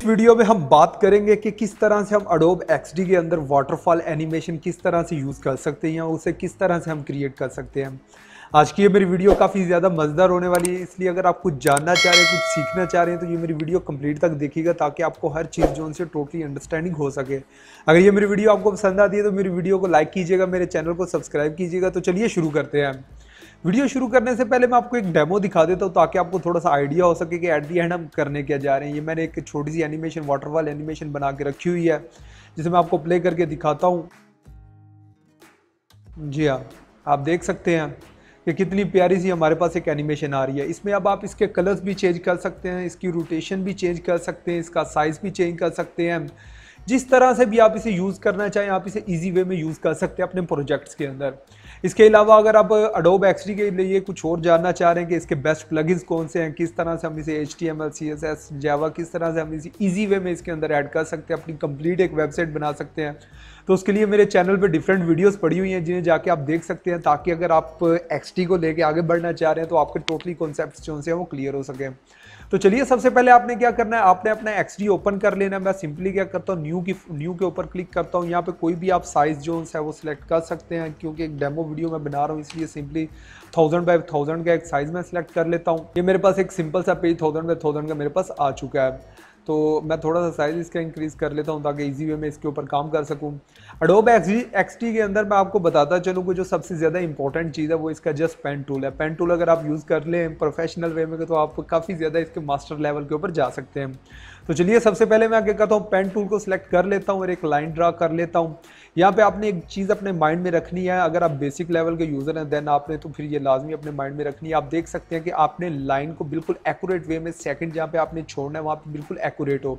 इस वीडियो में हम बात करेंगे कि किस तरह से हम अडोब एक्सडी के अंदर वाटरफॉल एनिमेशन किस तरह से यूज़ कर सकते हैं या उसे किस तरह से हम क्रिएट कर सकते हैं आज की ये मेरी वीडियो काफ़ी ज़्यादा मज़ेदार होने वाली है इसलिए अगर आप कुछ जानना चाह रहे हैं कुछ सीखना चाह रहे हैं तो ये मेरी वीडियो कंप्लीट तक देखिएगा ताकि आपको हर चीज़ जो उनसे टोटली अंडरस्टैंडिंग हो सके अगर ये मेरी वीडियो आपको पसंद आती है तो मेरी वीडियो को लाइक कीजिएगा मेरे चैनल को सब्सक्राइब कीजिएगा तो चलिए शुरू करते हैं वीडियो शुरू करने से पहले मैं आपको एक डेमो दिखा देता हूँ ताकि आपको थोड़ा सा आइडिया हो सके कि एट दी एंड हम करने क्या जा रहे हैं ये मैंने एक छोटी सी एनिमेशन वाटरफॉल एनिमेशन बना के रखी हुई है जिसे मैं आपको प्ले करके दिखाता हूँ जी हाँ आप देख सकते हैं कि कितनी प्यारी सी हमारे पास एक एनिमेशन आ रही है इसमें अब आप इसके कलर्स भी चेंज कर सकते हैं इसकी रोटेशन भी चेंज कर सकते हैं इसका साइज़ भी चेंज कर सकते हैं जिस तरह से भी आप इसे यूज़ करना चाहें आप इसे ईजी वे में यूज़ कर सकते हैं अपने प्रोजेक्ट्स के अंदर इसके अलावा अगर आप अडोब एक्सरी के लिए कुछ और जानना चाह रहे हैं कि इसके बेस्ट प्लगइन्स कौन से हैं किस तरह से हम इसे H T M L C S S Java किस तरह से हम इसे ईजी वे में इसके अंदर ऐड कर सकते हैं अपनी कंप्लीट एक वेबसाइट बना सकते हैं तो उसके लिए मेरे चैनल पे डिफरेंट वीडियोस पड़ी हुई हैं जिन्हें जाके आप देख सकते हैं ताकि अगर आप एक्सटी को लेके आगे बढ़ना चाह रहे हैं तो आपके टोटली कॉन्सेप्ट जो से हैं वो क्लियर हो सकें तो चलिए सबसे पहले आपने क्या करना है आपने अपना एक्स ओपन कर लेना है मैं सिंपली क्या करता हूँ न्यू की न्यू के ऊपर क्लिक करता हूँ यहाँ पे कोई भी आप साइज जो है वो सिलेक्ट कर सकते हैं क्योंकि एक डेमो वीडियो मैं बना रहा हूँ इसलिए सिंपली थाउजेंड बाई थाउजेंड का एक साइज मैं सिलेक्ट कर लेता हूँ ये मेरे पास एक सिंपल सा पेज थाउजेंड बाई थाउजेंड का मेरे पास आ चुका है तो मैं थोड़ा सा साइज़ इसका इंक्रीज़ कर लेता हूँ ताकि इजी वे में इसके ऊपर काम कर सकूँ अडोब एक्स टी के अंदर मैं आपको बताता चलूँ कि जो सबसे ज़्यादा इंपॉर्टेंट चीज़ है वो इसका जस्ट पेन टूल है पेन टूल अगर आप यूज़ कर लें प्रोफेशनल वे में तो आप काफ़ी ज़्यादा इसके मास्टर लेवल के ऊपर जा सकते हैं तो चलिए सबसे पहले मैं आगे कहता हूँ पेन टूल को सिलेक्ट कर लेता हूँ और एक लाइन ड्रा कर लेता हूँ यहाँ पे आपने एक चीज़ अपने माइंड में रखनी है अगर आप बेसिक लेवल के यूज़र हैं देन आपने तो फिर ये लाजमी अपने माइंड में रखनी है आप देख सकते हैं कि आपने लाइन को बिल्कुल एक्यूरेट वे में सेकंड जहाँ पे आपने छोड़ना है वहाँ पे बिल्कुल एक्यूरेट हो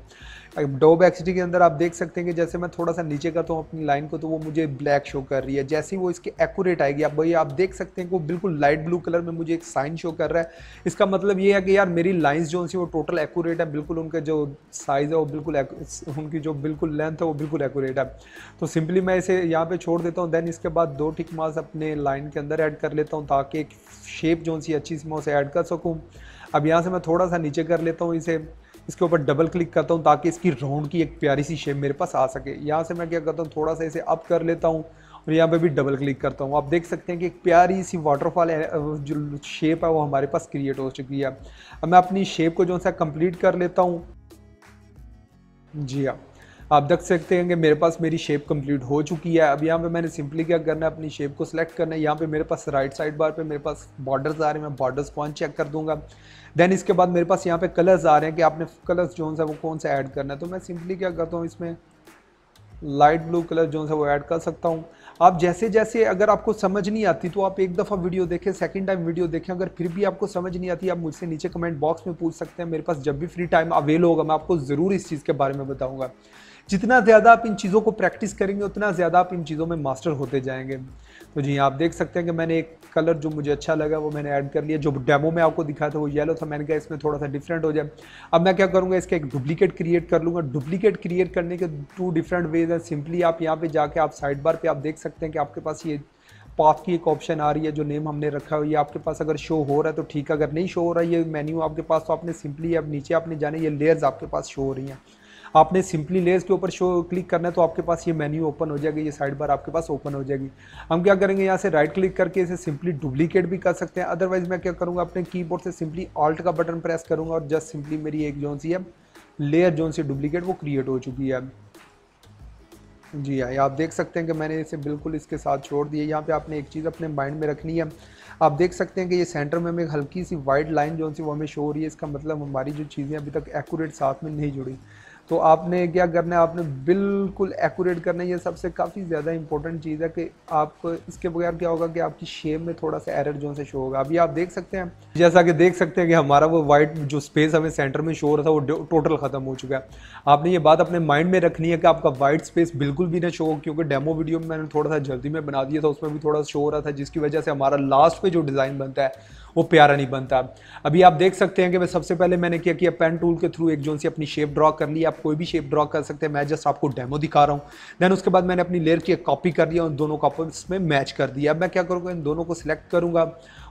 डोब एक्सडी के अंदर आप देख सकते हैं कि जैसे मैं थोड़ा सा नीचे करता तो हूँ अपनी लाइन को तो वो मुझे ब्लैक शो कर रही है जैसे ही वो इसके एक्यूरेट आएगी आप भाई आप देख सकते हैं कि वो बिल्कुल लाइट ब्लू कलर में मुझे एक साइन शो कर रहा है इसका मतलब ये है कि यार मेरी लाइन्स जो सी वो टोटल एक्यूरेट है बिल्कुल उनका जो साइज़ है वो बिल्कुल उनकी जो बिल्कुल लेंथ है वो बिल्कुल एक्यूरेट है तो सिंपली मैं इसे यहाँ पर छोड़ देता हूँ देन इसके बाद दो टिक मास अपने लाइन के अंदर ऐड कर लेता हूँ ताकि एक शेप जो सी अच्छी सी मैं उसे ऐड कर सकूँ अब यहाँ से मैं थोड़ा सा नीचे कर लेता हूँ इसे इसके ऊपर डबल क्लिक करता हूँ ताकि इसकी राउंड की एक प्यारी सी शेप मेरे पास आ सके यहाँ से मैं क्या करता हूँ थोड़ा सा इसे अप कर लेता हूँ और यहाँ पे भी डबल क्लिक करता हूँ आप देख सकते हैं कि एक प्यारी सी वाटरफॉल जो शेप है वो हमारे पास क्रिएट हो चुकी है अब मैं अपनी शेप को जो सा कंप्लीट कर लेता हूँ जी हाँ आप देख सकते हैं कि मेरे पास मेरी शेप कंप्लीट हो चुकी है अब यहाँ पे मैंने सिंपली क्या करना है अपनी शेप को सिलेक्ट करना है यहाँ पे मेरे पास राइट साइड बार पे मेरे पास बॉर्डर्स आ रहे हैं मैं बॉर्डर्स पॉइंट चेक कर दूंगा देन इसके बाद मेरे पास यहाँ पे कलर्स आ रहे हैं कि आपने कलर्स जो है वो कौन सा ऐड करना है तो मैं सिंपली क्या करता हूँ इसमें लाइट ब्लू कलर जो है वो ऐड कर सकता हूँ आप जैसे जैसे अगर आपको समझ नहीं आती तो आप एक दफ़ा वीडियो देखें सेकंड टाइम वीडियो देखें अगर फिर भी आपको समझ नहीं आती आप मुझसे नीचे कमेंट बॉक्स में पूछ सकते हैं मेरे पास जब भी फ्री टाइम अवेल होगा मैं आपको ज़रूर इस चीज़ के बारे में बताऊँगा जितना ज़्यादा आप इन चीज़ों को प्रैक्टिस करेंगे उतना ज़्यादा आप इन चीज़ों में मास्टर होते जाएंगे तो जी आप देख सकते हैं कि मैंने एक कलर जो मुझे अच्छा लगा वो मैंने ऐड कर लिया जो डेमो में आपको दिखाया था वो येलो था मैंने कहा इसमें थोड़ा सा डिफरेंट हो जाए अब मैं क्या करूँगा इसका एक डुप्लीकेट क्रिएट कर लूँगा डुप्लीकेट क्रिएट करने के टू डिफरेंट वेज हैं सिंपली आप यहाँ पर जाके आप साइड बार पे आप देख सकते हैं कि आपके पास ये पाथ की एक ऑप्शन आ रही है जो नेम हमने रखा हुआ है आपके पास अगर शो हो रहा है तो ठीक है अगर नहीं शो हो रहा है ये मेन्यू आपके पास तो आपने सिंपली अब आप नीचे आपने जाने ये लेयर्स आपके पास शो हो रही हैं आपने सिंपली लेयर्स के ऊपर शो क्लिक करना है तो आपके पास ये मेन्यू ओपन हो जाएगी ये साइड बार आपके पास ओपन हो जाएगी हम क्या करेंगे यहाँ से राइट क्लिक करके इसे सिंपली डुप्लीकेट भी कर सकते हैं अदरवाइज मैं क्या करूँगा अपने की से सिंपली ऑल्ट का बटन प्रेस करूँगा और जस्ट सिंपली मेरी एक जोन सी है लेयर जोन सी डुप्लीकेट वो क्रिएट हो चुकी है जी हाँ आप देख सकते हैं कि मैंने इसे बिल्कुल इसके साथ छोड़ दिया यहाँ पे आपने एक चीज़ अपने माइंड में रखनी है आप देख सकते हैं कि ये सेंटर में हमें हल्की सी वाइड लाइन जो सी वो हमें शो हो रही है इसका मतलब हमारी जो चीज़ें अभी तक एक्यूरेट साथ में नहीं जुड़ी तो आपने क्या करना है आपने बिल्कुल एक्यूरेट करना है ये सबसे काफ़ी ज़्यादा इंपॉर्टेंट चीज़ है कि आपको इसके बगैर क्या होगा कि आपकी शेप में थोड़ा सा एरर जो से शो होगा अभी आप देख सकते हैं जैसा कि देख सकते हैं कि हमारा वो वाइट जो स्पेस हमें सेंटर में शो हो रहा था वो टोटल ख़त्म हो चुका है आपने ये बात अपने माइंड में रखनी है कि आपका वाइट स्पेस बिल्कुल भी ना शो हो क्योंकि डेमो वीडियो में मैंने थोड़ा सा जल्दी में बना दिया था उसमें भी थोड़ा शो हो रहा था जिसकी वजह से हमारा लास्ट पर जो डिज़ाइन बनता है वो प्यारा नहीं बनता अभी आप देख सकते हैं कि मैं सबसे पहले मैंने क्या किया पेन टूल के थ्रू एक जोन से अपनी शेप ड्रॉ कर ली आप कोई भी शेप ड्रॉ कर सकते हैं मैं जस्ट आपको डेमो दिखा रहा हूँ देन उसके बाद मैंने अपनी लेयर की एक कॉपी कर लिया उन दोनों आपस में मैच कर दिया अब मैं क्या करूँगा इन दोनों को सिलेक्ट करूँगा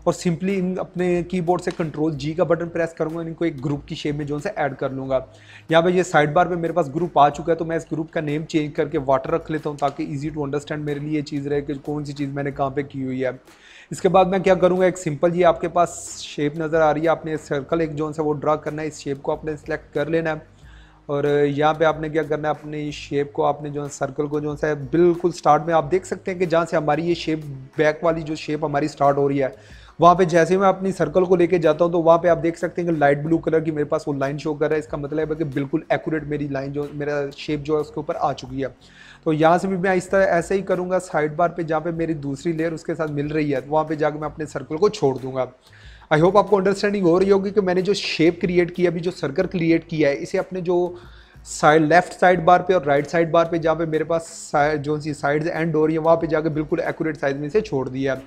और सिंपली इन अपने कीबोर्ड से कंट्रोल जी का बटन प्रेस करूँगा इनको एक ग्रुप की शेप में जो से ऐड कर लूँगा यहाँ पे ये साइड बार पे मेरे पास ग्रुप आ चुका है तो मैं इस ग्रुप का नेम चेंज करके वाटर रख लेता हूँ ताकि ईजी टू अंडरस्टैंड मेरे लिए चीज़ रहे कि कौन सी चीज़ मैंने कहाँ पर की हुई है इसके बाद मैं क्या करूँगा एक सिंपल जी आपके पास शेप नज़र आ रही है आपने सर्कल एक जोन से वो ड्रा करना है इस शेप को आपने सेलेक्ट कर लेना है और यहाँ पे आपने क्या करना है अपने शेप को आपने जो है सर्कल को जो है बिल्कुल स्टार्ट में आप देख सकते हैं कि जहाँ से हमारी ये शेप बैक वाली जो शेप हमारी स्टार्ट हो रही है वहाँ पे जैसे मैं अपनी सर्कल को लेके जाता हूँ तो वहाँ पे आप देख सकते हैं कि लाइट ब्लू कलर की मेरे पास वो लाइन शो कर रहा है इसका मतलब है कि बिल्कुल एक्यूरेट मेरी लाइन जो मेरा शेप जो है उसके ऊपर आ चुकी है तो यहाँ से भी मैं इस तरह ऐसे ही करूँगा साइड बार पर जहाँ पर मेरी दूसरी लेयर उसके साथ मिल रही है वहाँ पर जाकर मैं अपने सर्कल को छोड़ दूँगा आई होप आपको अंडरस्टैंडिंग हो रही होगी कि मैंने जो शेप क्रिएट किया अभी जो सर्कल क्रिएट किया है इसे अपने जो साइड लेफ्ट साइड बार पे और राइट साइड बार पे जहाँ पे मेरे पास जो सी साइड्स एंड हो रही है वहाँ पे जाके बिल्कुल एक्यूरेट साइज में से छोड़ दिया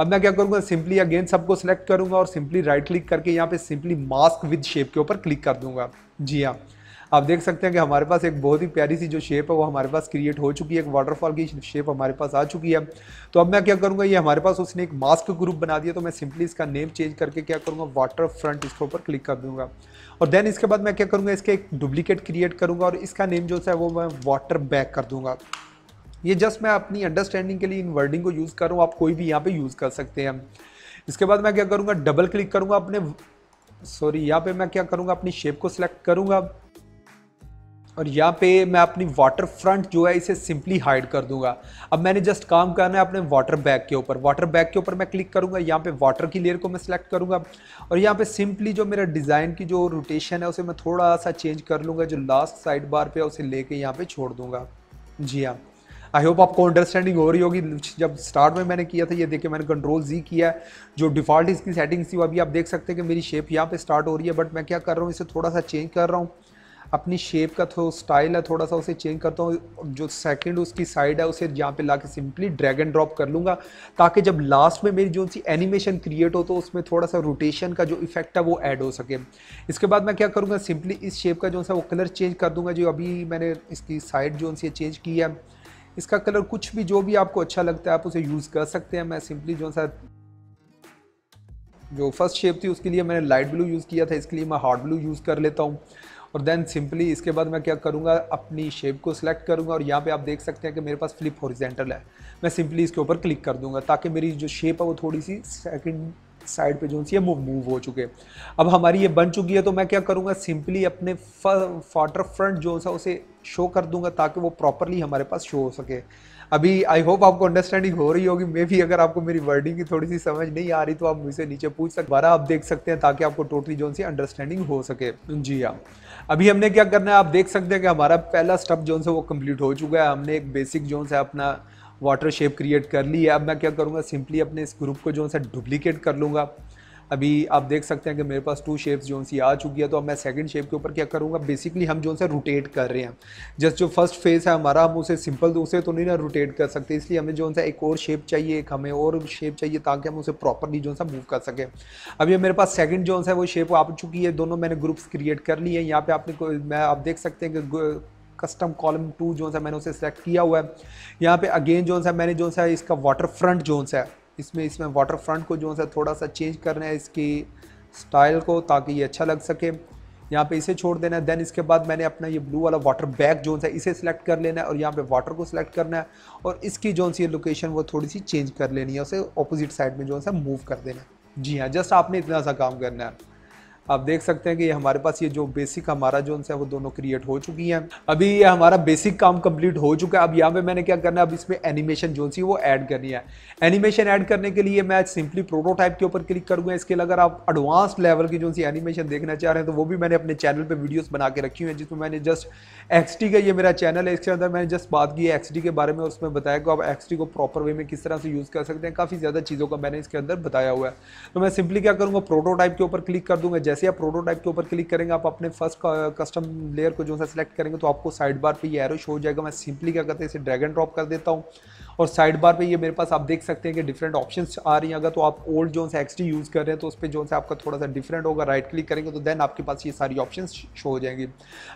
अब मैं क्या करूँगा सिंपली अगेन सबको सेलेक्ट करूँगा और सिंपली राइट क्लिक करके यहाँ पे सिंपली मास्क विद शेप के ऊपर क्लिक कर दूँगा जी हाँ आप देख सकते हैं कि हमारे पास एक बहुत ही प्यारी सी जो शेप है वो हमारे पास क्रिएट हो चुकी है एक वाटरफॉल की शेप हमारे पास आ चुकी है तो अब मैं क्या करूँगा ये हमारे पास उसने एक मास्क ग्रुप बना दिया तो मैं सिंपली इसका नेम चेंज करके क्या करूँगा वाटर फ्रंट इसके ऊपर क्लिक कर दूंगा और देन इसके बाद मैं क्या करूँगा इसके एक डुप्लीकेट क्रिएट करूँगा और इसका नेम जो है वो मैं वाटर बैक कर दूँगा ये जस्ट मैं अपनी अंडरस्टैंडिंग के लिए इन वर्डिंग को यूज़ कर रहा हूँ आप कोई भी यहाँ पे यूज़ कर सकते हैं इसके बाद मैं क्या करूँगा डबल क्लिक करूँगा अपने सॉरी यहाँ पे मैं क्या करूँगा अपनी शेप को सिलेक्ट करूँगा और यहाँ पे मैं अपनी वाटर फ्रंट जो है इसे सिंपली हाइड कर दूंगा अब मैंने जस्ट काम करना है अपने वाटर बैग के ऊपर वाटर बैग के ऊपर मैं क्लिक करूँगा यहाँ पे वाटर की लेयर को मैं सिलेक्ट करूँगा और यहाँ पे सिंपली जो मेरा डिज़ाइन की जो रोटेशन है उसे मैं थोड़ा सा चेंज कर लूँगा जो लास्ट साइड बार पे उसे ले कर यहाँ छोड़ दूँगा जी हाँ आई होप आपको अंडरस्टैंडिंग हो रही होगी जब स्टार्ट में मैंने किया था ये देखिए मैंने कंट्रोल जी किया है जो डिफ़ॉल्ट इसकी सेटिंग्स थी वो अभी आप देख सकते हैं कि मेरी शेप यहाँ पे स्टार्ट हो रही है बट मैं क्या कर रहा हूँ इसे थोड़ा सा चेंज कर रहा हूँ अपनी शेप का थोड़ा स्टाइल है थोड़ा सा उसे चेंज करता हूँ जो सेकंड उसकी साइड है उसे यहाँ पे ला के सिंपली ड्रैग एंड ड्रॉप कर लूँगा ताकि जब लास्ट में मेरी जो सी एनिमेशन क्रिएट हो तो उसमें थोड़ा सा रोटेशन का जो इफेक्ट है वो ऐड हो सके इसके बाद मैं क्या करूँगा सिंपली इस शेप का जो सा वो कलर चेंज कर दूँगा जो अभी मैंने इसकी साइड जो सी चेंज की है इसका कलर कुछ भी जो भी आपको अच्छा लगता है आप उसे यूज़ कर सकते हैं मैं सिंपली जो सा जो फर्स्ट शेप थी उसके लिए मैंने लाइट ब्लू यूज़ किया था इसके लिए मैं हार्ड ब्लू यूज़ कर लेता हूँ और देन सिंपली इसके बाद मैं क्या करूँगा अपनी शेप को सिलेक्ट करूँगा और यहाँ पे आप देख सकते हैं कि मेरे पास फ्लिप हॉरिजेंटल है मैं सिंपली इसके ऊपर क्लिक कर दूँगा ताकि मेरी जो शेप है वो थोड़ी सी सेकेंड साइड पे जो सी है वो मूव हो चुके अब हमारी ये बन चुकी है तो मैं क्या करूँगा सिंपली अपने फाटर फ्रंट जो सा उसे शो कर दूंगा ताकि वो प्रॉपरली हमारे पास शो हो सके अभी आई होप आपको अंडरस्टैंडिंग हो रही होगी मे भी अगर आपको मेरी वर्डिंग की थोड़ी सी समझ नहीं आ रही तो आप मुझसे नीचे पूछ सकते दोबारा आप देख सकते हैं ताकि आपको टोटली जो सी अंडरस्टैंडिंग हो सके जी हाँ अभी हमने क्या करना है आप देख सकते हैं कि हमारा पहला स्टेप जोन वो कंप्लीट हो चुका है हमने एक बेसिक जोन से अपना वाटर शेप क्रिएट कर ली है अब मैं क्या करूँगा सिंपली अपने इस ग्रुप को जो है डुप्लीकेट कर लूँगा अभी आप देख सकते हैं कि मेरे पास टू शेप्स जो सी आ चुकी है तो अब मैं सेकंड शेप के ऊपर क्या करूँगा बेसिकली हम जो है रोटेट कर रहे हैं जस्ट जो फर्स्ट फेज़ है हमारा हम उसे सिंपल तो उसे तो नहीं ना रोटेट कर सकते इसलिए हमें जो है एक और शेप चाहिए एक हमें और शेप चाहिए ताकि हम उसे प्रॉपरली जो मूव कर सकें अब ये मेरे पास सेकेंड जो है वो शेप आ चुकी है दोनों मैंने ग्रुप्स क्रिएट कर लिए हैं यहाँ पर आपने मैं आप देख सकते हैं कि कस्टम कॉलम टू जो है मैंने उसे सिलेक्ट किया हुआ है यहाँ पे अगेन जो है मैंने जो है इसका वाटर फ्रंट जो है इसमें इसमें वाटर फ्रंट को जो है थोड़ा सा चेंज करना है इसकी स्टाइल को ताकि ये अच्छा लग सके यहाँ पे इसे छोड़ देना है देन इसके बाद मैंने अपना ये ब्लू वाला वाटर बैग जो है इसे सिलेक्ट कर लेना है और यहाँ पे वाटर को सिलेक्ट करना है और इसकी जोन सी लोकेशन वो थोड़ी सी चेंज कर लेनी है उसे ऑपोजिट साइड में जो है मूव कर देना है जी हाँ जस्ट आपने इतना सा काम करना है आप देख सकते हैं कि हमारे पास ये जो बेसिक हमारा जोन है वो दोनों क्रिएट हो चुकी हैं अभी ये हमारा बेसिक काम कंप्लीट हो चुका है अब यहाँ पे मैंने क्या करना है अब इसमें एनिमेशन जोन सी वो ऐड करनी है एनिमेशन ऐड करने के लिए मैं सिंपली प्रोटोटाइप के ऊपर क्लिक करूँगा इसके लिए अगर आप एडवांस लेवल की जो सी एनिमेशन देखना चाह रहे हैं तो वो भी मैंने अपने चैनल पर वीडियोज बना के रखी हुई है जिसमें मैंने जस्ट एक्स का ये मेरा चैनल है इसके अंदर मैंने जस्ट बात की है एक्स के बारे में उसमें बताया कि आप एक्स को प्रॉपर वे में किस तरह से यूज़ कर सकते हैं काफ़ी ज़्यादा चीज़ों का मैंने इसके अंदर बताया हुआ है तो मैं सिंपली क्या करूँगा प्रोटोटाइप के ऊपर क्लिक कर दूंगा जैसे जैसे आप प्रोटोटाइप के ऊपर क्लिक करेंगे आप अपने फर्स्ट कस्टम लेयर को जो सा सिलेक्ट करेंगे तो आपको साइड बार पे ये एरो शो हो जाएगा मैं सिंपली क्या करते हैं इसे ड्रैग एंड ड्रॉप कर देता हूँ और साइड बार पे ये मेरे पास आप देख सकते हैं कि डिफरेंट ऑप्शन आ रही हैं अगर तो आप ओल्ड जो से एक्सटी यूज़ कर रहे हैं तो उस पर जो है आपका थोड़ा सा डिफरेंट होगा राइट क्लिक करेंगे तो देन आपके पास ये सारी ऑप्शन शो हो जाएंगे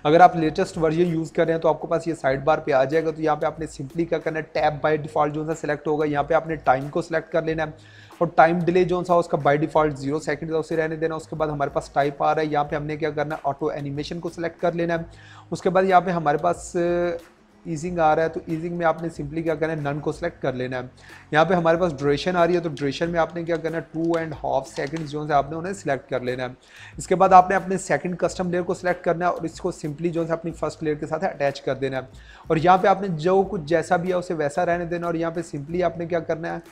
अगर आप लेटेस्ट वर्जन यूज़ कर रहे हैं तो आपके पास ये साइड बार पर आ जाएगा तो यहाँ पे आपने सिंपली क्या करना है टैप बाई डिफॉल्ट जो सा सिलेक्ट होगा यहाँ पे आपने टाइम को सिलेक्ट कर लेना है और टाइम डिले जो सा उसका बाई डिफॉल्ट जीरो सेकंड था उसे रहने देना उसके बाद हमारे पास टाइप आ रहा है यहाँ पे हमने क्या करना है ऑटो एनिमेशन को सिलेक्ट कर लेना है उसके बाद यहाँ पे हमारे पास ईजिंग uh, आ रहा है तो ईजिंग में आपने सिंपली क्या करना है नन को सिलेक्ट कर लेना है यहाँ पे हमारे पास ड्यूरेशन आ रही है तो ड्यूरेशन में आपने क्या करना है टू एंड हाफ सेकंड जो है आपने उन्हें सिलेक्ट कर लेना है इसके बाद आपने अपने सेकंड कस्टम लेयर को सिलेक्ट करना है और इसको सिंपली जो है अपनी फर्स्ट लेयर के साथ अटैच कर देना है और यहाँ पर आपने जो कुछ जैसा भी है उसे वैसा रहने देना और यहाँ पर सिंपली आपने क्या करना है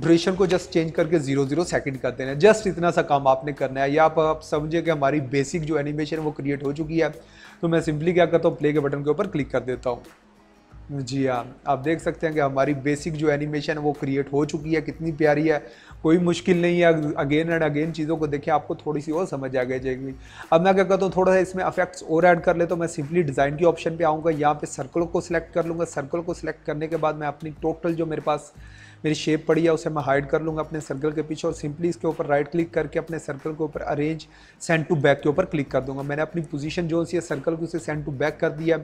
ड्यूरेशन को जस्ट चेंज करके जीरो जीरो सेकंड कर देना है जस्ट इतना सा काम आपने करना है या आप, समझे समझिए कि हमारी बेसिक जो एनिमेशन वो क्रिएट हो चुकी है तो मैं सिंपली क्या करता हूँ प्ले के बटन के ऊपर क्लिक कर देता हूँ जी हाँ आप देख सकते हैं कि हमारी बेसिक जो एनिमेशन वो क्रिएट हो चुकी है कितनी प्यारी है कोई मुश्किल नहीं है अगेन एंड अगेन चीज़ों को देखें आपको थोड़ी सी और समझ आ गई जाएगी अब मैं क्या कहता हूँ थोड़ा सा इसमें अफेक्ट्स और ऐड कर ले तो मैं सिंपली डिज़ाइन के ऑप्शन पे आऊँगा यहाँ पे सर्कल को सिलेक्ट कर लूँगा सर्कल को सिलेक्ट करने के बाद मैं अपनी टोटल जो मेरे पास मेरी शेप पड़ी है उसे मैं हाइड कर लूँगा अपने सर्कल के पीछे और सिंपली इसके ऊपर राइट क्लिक करके अपने सर्कल के ऊपर अरेंज सेंड टू बैक के ऊपर क्लिक कर दूंगा मैंने अपनी पोजीशन जो सी है सर्कल को उसे सेंड टू बैक कर दिया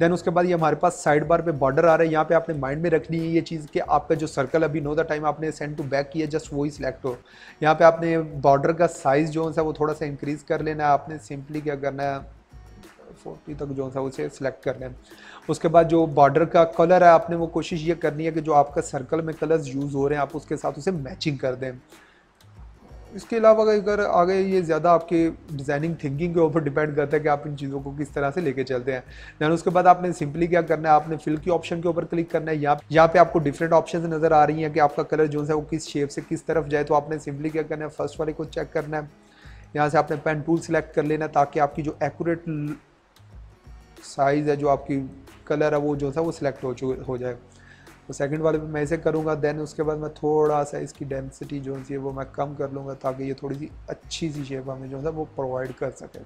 देन उसके बाद ये हमारे पास साइड बार पे बॉर्डर आ रहा है यहाँ पे आपने माइंड में रखनी है ये चीज़ कि आपका जो सर्कल अभी नो द टाइम आपने सेंड टू बैक किया जस्ट वही सिलेक्ट हो यहाँ पर आपने बॉर्डर का साइज़ जो है वो थोड़ा सा इंक्रीज़ कर लेना है आपने सिंपली क्या करना है फोर्टी तक जो है उसे सिलेक्ट कर लें उसके बाद जो बॉर्डर का कलर है आपने वो कोशिश ये करनी है कि जो आपका सर्कल में कलर्स यूज़ हो रहे हैं आप उसके साथ उसे मैचिंग कर दें इसके अलावा अगर आगे ये ज़्यादा आपके डिज़ाइनिंग थिंकिंग के ऊपर डिपेंड करता है कि आप इन चीज़ों को किस तरह से लेके चलते हैं दैन उसके बाद आपने सिंपली क्या करना है आपने फिल की ऑप्शन के ऊपर क्लिक करना है यहाँ यहाँ पे आपको डिफरेंट ऑप्शन नज़र आ रही हैं कि आपका कलर जो है वो किस शेप से किस तरफ जाए तो आपने सिंपली क्या करना है फर्स्ट वाले को चेक करना है यहाँ से आपने पेन टूल सेलेक्ट कर लेना ताकि आपकी जो एकूरेट साइज़ है जो आपकी कलर है वो जो था वो सिलेक्ट हो चुके हो जाएगा तो सेकंड वाले पे मैं इसे करूँगा देन उसके बाद मैं थोड़ा सा इसकी डेंसिटी जो है वो मैं कम कर लूँगा ताकि ये थोड़ी सी अच्छी सी शेप हमें जो है वो प्रोवाइड कर सके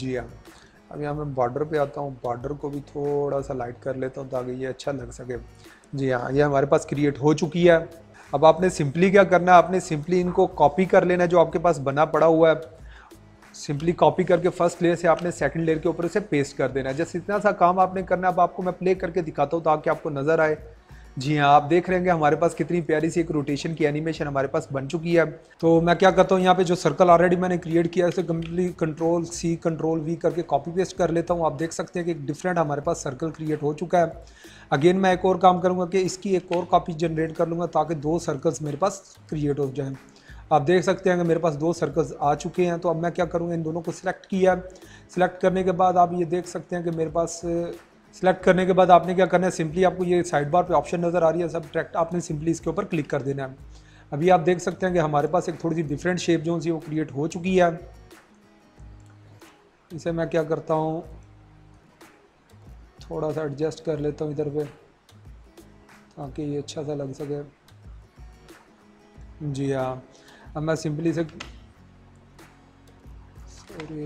जी हाँ अब यहाँ मैं बॉर्डर पे आता हूँ बॉर्डर को भी थोड़ा सा लाइट कर लेता हूँ ताकि ये अच्छा लग सके जी हाँ ये हमारे पास क्रिएट हो चुकी है अब आपने सिंपली क्या करना है आपने सिंपली इनको कॉपी कर लेना है जो आपके पास बना पड़ा हुआ है सिंपली कॉपी करके फर्स्ट लेयर से आपने सेकंड लेयर के ऊपर उसे पेस्ट कर देना है जैसे इतना सा काम आपने करना है अब आपको मैं प्ले करके दिखाता हूँ ताकि आपको नज़र आए जी हाँ आप देख रहे हैं हमारे पास कितनी प्यारी सी एक रोटेशन की एनिमेशन हमारे पास बन चुकी है तो मैं क्या करता हूँ यहाँ पे जो सर्कल ऑलरेडी मैंने क्रिएट किया उसे complete control C control V करके कॉपी पेस्ट कर लेता हूँ आप देख सकते हैं कि एक डिफरेंट हमारे पास सर्कल क्रिएट हो चुका है अगेन मैं एक और काम करूँगा कि इसकी एक और कॉपी जनरेट कर लूँगा ताकि दो सर्कल्स मेरे पास क्रिएट हो जाएँ आप देख सकते हैं कि मेरे पास दो सर्कल्स आ चुके हैं तो अब मैं क्या करूँगा इन दोनों को सिलेक्ट किया सिलेक्ट करने के बाद आप ये देख सकते हैं कि मेरे पास सिलेक्ट करने के बाद आपने क्या करना है सिंपली आपको ये साइड बार पे ऑप्शन नज़र आ रही है सब ट्रैक्ट आपने सिंपली इसके ऊपर क्लिक कर देना है अभी आप देख सकते हैं कि हमारे पास एक थोड़ी सी डिफरेंट शेप जो है वो क्रिएट हो चुकी है इसे मैं क्या करता हूँ थोड़ा सा एडजस्ट कर लेता हूँ इधर पे ताकि ये अच्छा सा लग सके जी हाँ अब मैं सिंपली से सॉरी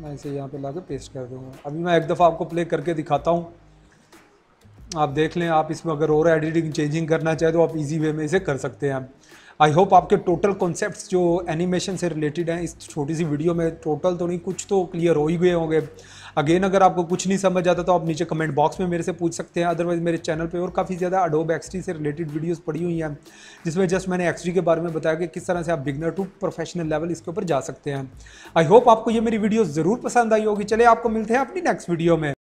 मैं इसे यहाँ पे ला पेस्ट कर दूँगा अभी मैं एक दफ़ा आपको प्ले करके दिखाता हूँ आप देख लें आप इसमें अगर और एडिटिंग चेंजिंग करना चाहे तो आप इजी वे में इसे कर सकते हैं आई होप आपके टोटल कॉन्सेप्ट्स जो एनिमेशन से रिलेटेड हैं इस छोटी सी वीडियो में टोटल तो नहीं कुछ तो क्लियर हो ही गए होंगे अगेन अगर आपको कुछ नहीं समझ आता तो आप नीचे कमेंट बॉक्स में मेरे से पूछ सकते हैं अदरवाइज मेरे चैनल पर और काफ़ी ज़्यादा अडोब एक्सटी से रिलेटेड वीडियोज़ पड़ी हुई हैं जिसमें जस्ट मैंने एक्सटी के बारे में बताया कि किस तरह से आप बिगनर टू प्रोफेशनल लेवल इसके ऊपर जा सकते हैं आई होप आपको ये मेरी वीडियो ज़रूर पसंद आई होगी चले आपको मिलते हैं अपनी नेक्स्ट वीडियो में